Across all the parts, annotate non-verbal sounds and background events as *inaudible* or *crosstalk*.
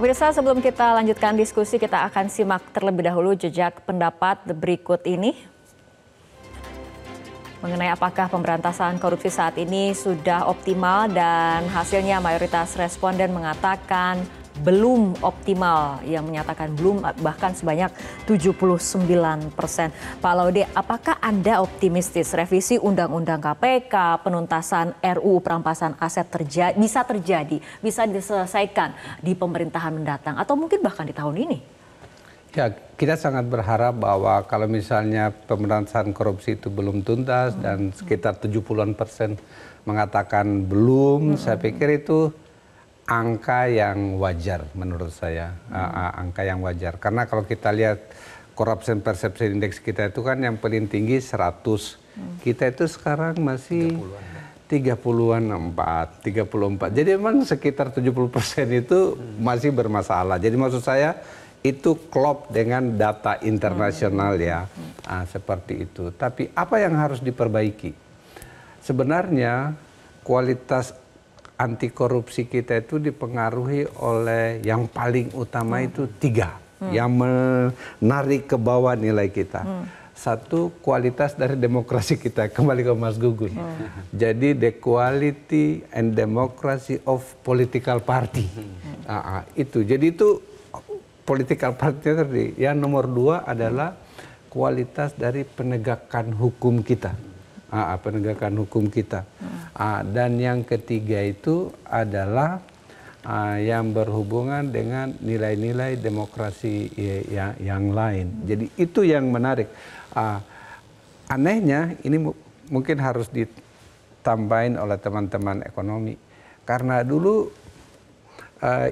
Pemirsa, sebelum kita lanjutkan diskusi, kita akan simak terlebih dahulu jejak pendapat berikut ini mengenai apakah pemberantasan korupsi saat ini sudah optimal dan hasilnya mayoritas responden mengatakan belum optimal yang menyatakan belum bahkan sebanyak 79 persen. Pak Laude, apakah Anda optimistis revisi Undang-Undang KPK, penuntasan RUU perampasan aset terjadi, bisa terjadi, bisa diselesaikan di pemerintahan mendatang atau mungkin bahkan di tahun ini? Ya, kita sangat berharap bahwa kalau misalnya pemerintahan korupsi itu belum tuntas hmm. dan sekitar 70-an persen mengatakan belum, hmm. saya pikir itu angka yang wajar menurut saya, hmm. angka yang wajar. Karena kalau kita lihat corruption perception index kita itu kan yang paling tinggi 100. Hmm. Kita itu sekarang masih 30-an 4, 34. Jadi memang sekitar 70% itu hmm. masih bermasalah. Jadi maksud saya itu klop dengan data internasional hmm. ya hmm. seperti itu. Tapi apa yang harus diperbaiki? Sebenarnya kualitas anti korupsi kita itu dipengaruhi oleh yang paling utama hmm. itu tiga hmm. yang menarik ke bawah nilai kita. Hmm. Satu kualitas dari demokrasi kita *laughs* kembali ke Mas Gugun. Hmm. Jadi the quality and democracy of political party hmm. uh, itu. Jadi itu political party tadi. Yang nomor dua adalah kualitas dari penegakan hukum kita. Uh, penegakan hukum kita. Hmm Ah, dan yang ketiga itu adalah ah, yang berhubungan dengan nilai-nilai demokrasi yang, ya, yang lain. Jadi itu yang menarik. Ah, anehnya ini mungkin harus ditambahin oleh teman-teman ekonomi karena dulu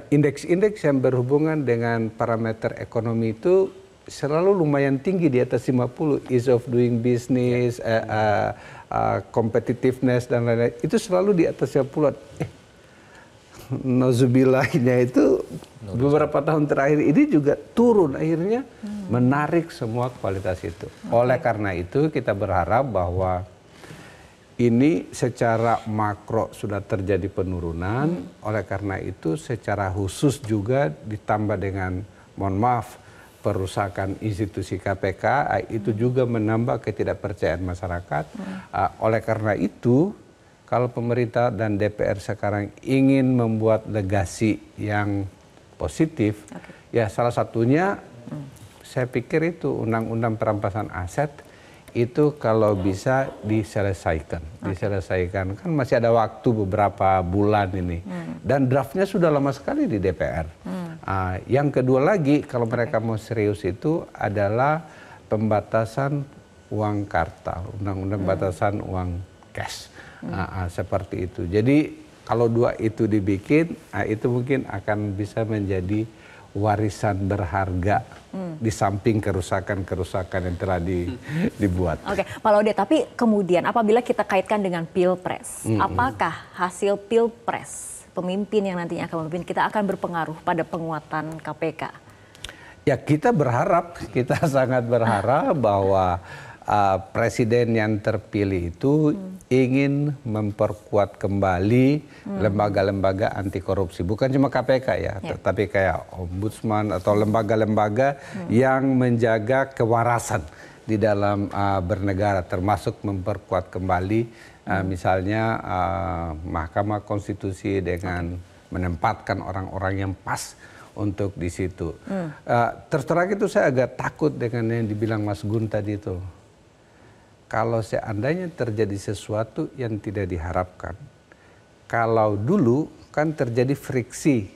indeks-indeks yang berhubungan dengan parameter ekonomi itu selalu lumayan tinggi di atas 50 ease of doing business, yeah. Ya. uh, eh, uh, eh, uh, competitiveness dan lain-lain itu selalu di atas 50. Eh, Nozubillahnya itu beberapa tahun terakhir ini juga turun akhirnya hmm. menarik semua kualitas itu. Okay. Oleh karena itu kita berharap bahwa ini secara makro sudah terjadi penurunan, hmm. oleh karena itu secara khusus juga ditambah dengan mohon maaf perusakan institusi KPK ah, itu juga menambah ketidakpercayaan masyarakat. Hmm. Ah, oleh karena itu, kalau pemerintah dan DPR sekarang ingin membuat legasi yang positif, okay. ya salah satunya hmm. saya pikir itu undang-undang perampasan aset itu kalau hmm. bisa diselesaikan, diselesaikan kan masih ada waktu beberapa bulan ini dan draftnya sudah lama sekali di DPR. Hmm Nah, yang kedua lagi kalau mereka mau serius itu adalah pembatasan uang kartal, undang-undang hmm. batasan uang cash hmm. nah, seperti itu. Jadi kalau dua itu dibikin, nah, itu mungkin akan bisa menjadi warisan berharga hmm. di samping kerusakan-kerusakan yang telah di, hmm. dibuat. Oke, okay. Pak Laude, tapi kemudian apabila kita kaitkan dengan pilpres, hmm. apakah hasil pilpres pemimpin yang nantinya akan memimpin kita akan berpengaruh pada penguatan KPK? Ya kita berharap, kita *laughs* sangat berharap bahwa uh, presiden yang terpilih itu hmm. ingin memperkuat kembali hmm. lembaga-lembaga hmm. anti korupsi, bukan cuma KPK ya, ya. tetapi kayak ombudsman atau lembaga-lembaga hmm. yang menjaga kewarasan di dalam uh, bernegara termasuk memperkuat kembali uh, misalnya uh, Mahkamah Konstitusi dengan menempatkan orang-orang yang pas untuk di situ. Hmm. Uh, terus terang itu saya agak takut dengan yang dibilang Mas Gun tadi itu. Kalau seandainya terjadi sesuatu yang tidak diharapkan, kalau dulu kan terjadi friksi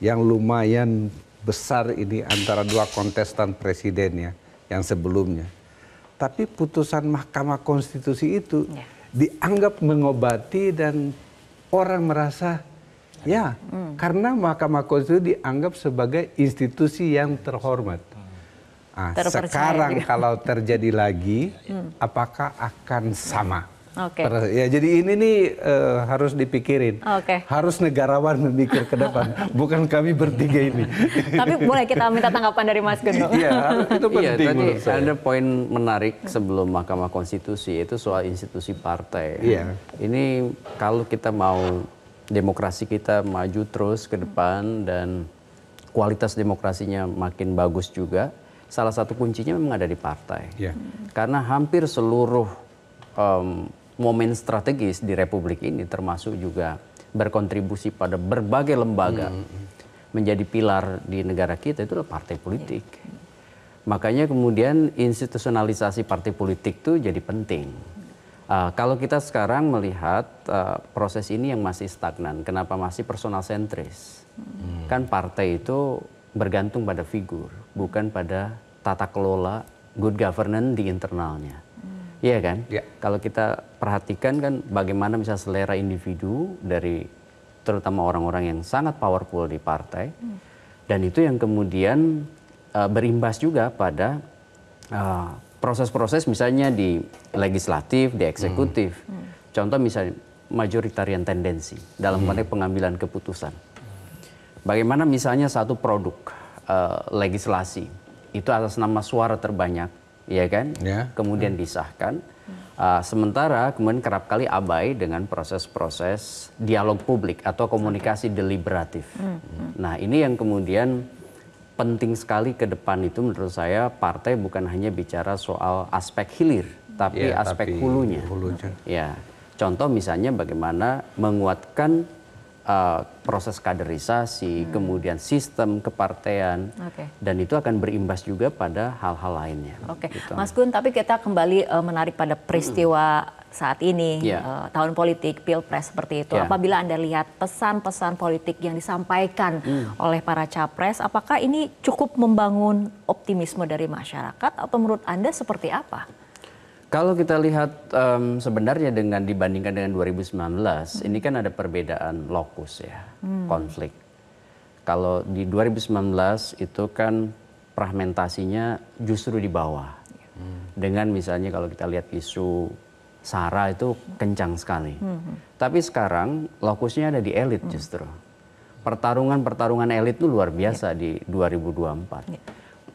yang lumayan besar ini antara dua kontestan presidennya yang sebelumnya tapi putusan Mahkamah Konstitusi itu ya. dianggap mengobati dan orang merasa ya hmm. karena Mahkamah Konstitusi dianggap sebagai institusi yang terhormat. Nah, sekarang kalau terjadi lagi, hmm. apakah akan sama? Okay. Ya jadi ini nih uh, harus dipikirin. Okay. Harus negarawan memikir ke depan, *laughs* bukan kami bertiga ini. Tapi boleh kita minta tanggapan dari Mas Gun. Iya, itu iya, penting. Iya, tadi ada poin menarik sebelum Mahkamah Konstitusi itu soal institusi partai. Iya. Ini kalau kita mau demokrasi kita maju terus ke depan dan kualitas demokrasinya makin bagus juga, salah satu kuncinya memang ada di partai. Iya. Karena hampir seluruh um, momen strategis di Republik ini termasuk juga berkontribusi pada berbagai lembaga hmm. hmm. menjadi pilar di negara kita itu adalah partai politik. Ya. Makanya kemudian institusionalisasi partai politik itu jadi penting. Uh, kalau kita sekarang melihat uh, proses ini yang masih stagnan, kenapa masih personal sentris? Hmm. Kan partai itu bergantung pada figur, bukan pada tata kelola good governance di internalnya. Iya kan? Ya. Kalau kita perhatikan kan bagaimana misalnya selera individu dari terutama orang-orang yang sangat powerful di partai hmm. dan itu yang kemudian uh, berimbas juga pada proses eh, proses-proses misalnya di legislatif, di eksekutif. Hmm. hmm. Contoh misalnya majoritarian tendensi dalam hmm. konteks hmm. pengambilan keputusan. Bagaimana misalnya satu produk uh, legislasi itu atas nama suara terbanyak ya kan? Ya. Kemudian hmm. disahkan. Uh, sementara kemudian kerap kali abai dengan proses-proses dialog publik atau komunikasi deliberatif. Mm. Nah ini yang kemudian penting sekali ke depan itu menurut saya partai bukan hanya bicara soal aspek hilir ya, tapi ya, aspek tapi hulunya. hulunya. Ya contoh misalnya bagaimana menguatkan uh, proses kaderisasi, hmm. kemudian sistem kepartean, okay. dan itu akan berimbas juga pada hal-hal lainnya. Oke, okay. gitu. Mas Gun, tapi kita kembali uh, menarik pada peristiwa hmm. saat ini, yeah. Iya. uh, tahun politik, pilpres seperti itu. Yeah. Apabila anda lihat pesan-pesan politik yang disampaikan hmm. oleh para capres, apakah ini cukup membangun optimisme dari masyarakat atau menurut anda seperti apa? Kalau kita lihat um, sebenarnya dengan dibandingkan dengan 2019, hmm. ini kan ada perbedaan lokus ya, hmm. konflik. Kalau di 2019 itu kan fragmentasinya justru di bawah. Hmm. Dengan misalnya kalau kita lihat isu SARA itu kencang sekali. Hmm. Tapi sekarang lokusnya ada di elit hmm. justru. Pertarungan-pertarungan elit itu luar biasa yeah. di 2024. Yeah.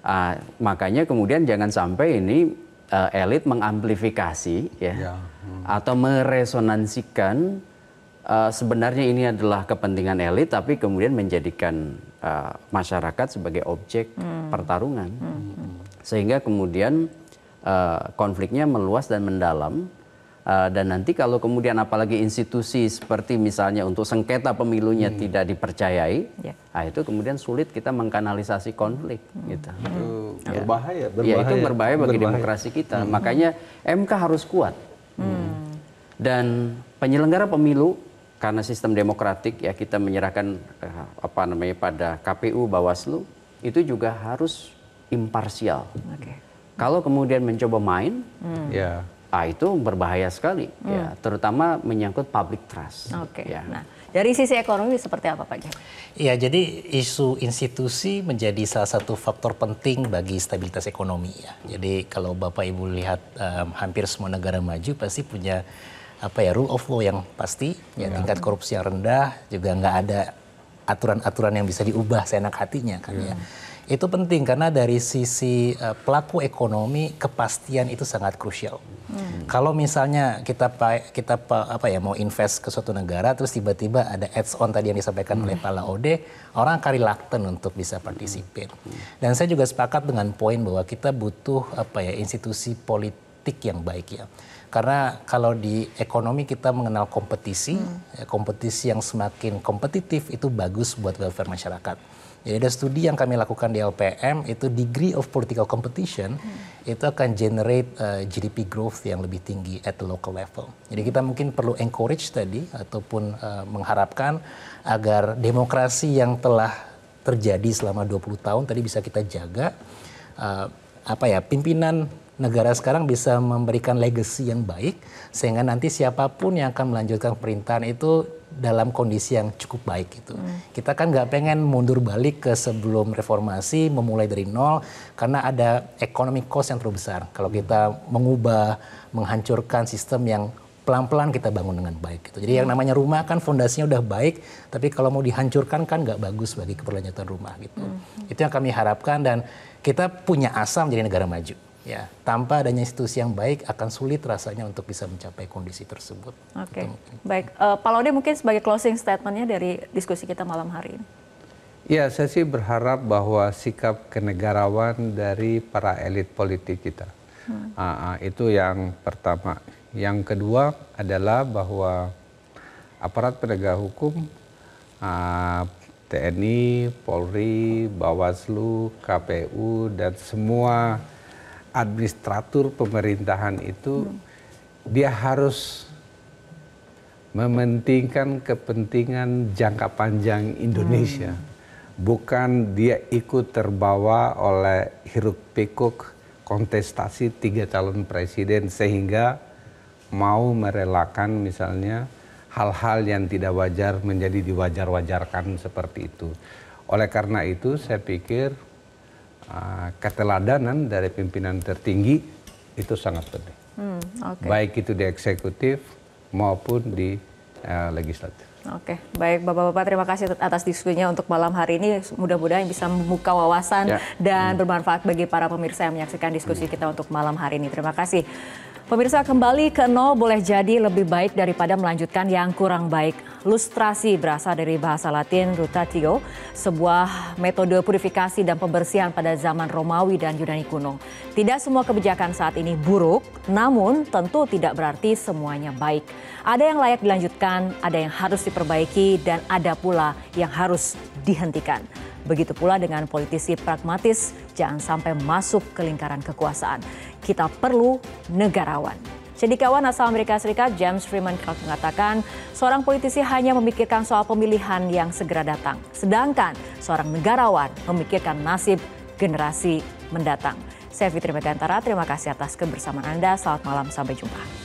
Uh, makanya kemudian jangan sampai ini uh, elit mengamplifikasi ya, ya. Hmm. atau meresonansikan uh, sebenarnya ini adalah kepentingan elit tapi kemudian menjadikan uh, masyarakat sebagai objek hmm. hmm. pertarungan hmm. hmm. sehingga kemudian uh, konfliknya meluas dan mendalam Eh, dan nanti kalau kemudian apalagi institusi seperti misalnya untuk sengketa pemilunya hmm. tidak dipercayai, yeah. nah itu kemudian sulit kita mengkanalisasi konflik hmm. gitu. Itu hmm. ya. berbahaya, berbahaya. Ya itu berbahaya bagi berbahaya. demokrasi kita. Hmm. Makanya MK harus kuat. Hmm. Dan penyelenggara pemilu karena sistem demokratik ya kita menyerahkan eh, apa namanya pada KPU Bawaslu itu juga harus imparsial. Okay. Kalau kemudian mencoba main, hmm. yeah ah, itu berbahaya sekali, hmm. ya, terutama menyangkut public trust. Oke. Okay. Ya. Nah, dari sisi ekonomi seperti apa Pak Jack? Iya, jadi isu institusi menjadi salah satu faktor penting bagi stabilitas ekonomi ya. Jadi kalau Bapak Ibu lihat um, hampir semua negara maju pasti punya apa ya rule of law yang pasti, ya, ya. tingkat korupsi yang rendah, juga nggak ada aturan-aturan yang bisa diubah seenak hatinya kan ya. ya. Itu penting karena dari sisi uh, pelaku ekonomi kepastian itu sangat krusial. Hmm. Kalau misalnya kita kita apa ya mau invest ke suatu negara terus tiba-tiba ada ads on tadi yang disampaikan hmm. oleh Pak Ode, orang akan reluctant untuk bisa partisipir. Hmm. Dan saya juga sepakat dengan poin bahwa kita butuh apa ya institusi politik yang baik ya karena kalau di ekonomi kita mengenal kompetisi, hmm. Ya, kompetisi yang semakin kompetitif itu bagus buat welfare masyarakat. Jadi ya, ada studi yang kami lakukan di LPM itu degree of political competition hmm. itu akan generate uh, eh, GDP growth yang lebih tinggi at the local level. Jadi kita mungkin perlu encourage tadi ataupun uh, mengharapkan agar demokrasi yang telah terjadi selama 20 tahun tadi bisa kita jaga uh, apa ya pimpinan negara sekarang bisa memberikan legacy yang baik sehingga nanti siapapun yang akan melanjutkan pemerintahan itu dalam kondisi yang cukup baik gitu. Hmm. Kita kan nggak pengen mundur balik ke sebelum reformasi, memulai dari nol, karena ada ekonomi cost yang terlalu besar. Kalau kita mengubah, menghancurkan sistem yang pelan-pelan kita bangun dengan baik gitu. Jadi hmm. yang namanya rumah kan fondasinya udah baik, tapi kalau mau dihancurkan kan nggak bagus bagi keberlanjutan rumah gitu. Hmm. Itu yang kami harapkan dan kita punya asam jadi negara maju. Ya, tanpa adanya institusi yang baik akan sulit rasanya untuk bisa mencapai kondisi tersebut. Oke, okay. baik. Uh, Pak Laude mungkin sebagai closing statementnya dari diskusi kita malam hari ini. Ya, saya sih berharap bahwa sikap kenegarawan dari para elit politik kita. Hmm. Uh, itu yang pertama. Yang kedua adalah bahwa aparat penegak hukum, uh, ah, TNI, Polri, Bawaslu, KPU, dan semua administratur pemerintahan itu hmm. dia harus mementingkan kepentingan jangka panjang Indonesia. Hmm. Bukan dia ikut terbawa oleh hiruk pikuk kontestasi tiga calon presiden sehingga mau merelakan misalnya hal-hal yang tidak wajar menjadi diwajar-wajarkan seperti itu. Oleh karena itu saya pikir Ah, keteladanan dari pimpinan tertinggi itu sangat penting. Hmm, okay. Baik itu di eksekutif maupun di uh, legislatif. Oke, okay. baik Bapak-Bapak terima kasih atas diskusinya untuk malam hari ini. Mudah-mudahan bisa membuka wawasan yeah. dan hmm. bermanfaat bagi para pemirsa yang menyaksikan diskusi hmm. kita untuk malam hari ini. Terima kasih. Pemirsa kembali ke nol boleh jadi lebih baik daripada melanjutkan yang kurang baik. Lustrasi berasal dari bahasa Latin rutatio, sebuah metode purifikasi dan pembersihan pada zaman Romawi dan Yunani kuno. Tidak semua kebijakan saat ini buruk, namun tentu tidak berarti semuanya baik. Ada yang layak dilanjutkan, ada yang harus diperbaiki, dan ada pula yang harus dihentikan. Begitu pula dengan politisi pragmatis, jangan sampai masuk ke lingkaran kekuasaan. Kita perlu negarawan. Cendikawan asal Amerika Serikat James Freeman Clark mengatakan, seorang politisi hanya memikirkan soal pemilihan yang segera datang, sedangkan seorang negarawan memikirkan nasib generasi mendatang. Saya Fitri Megantara, terima kasih atas kebersamaan Anda. Selamat malam, sampai jumpa.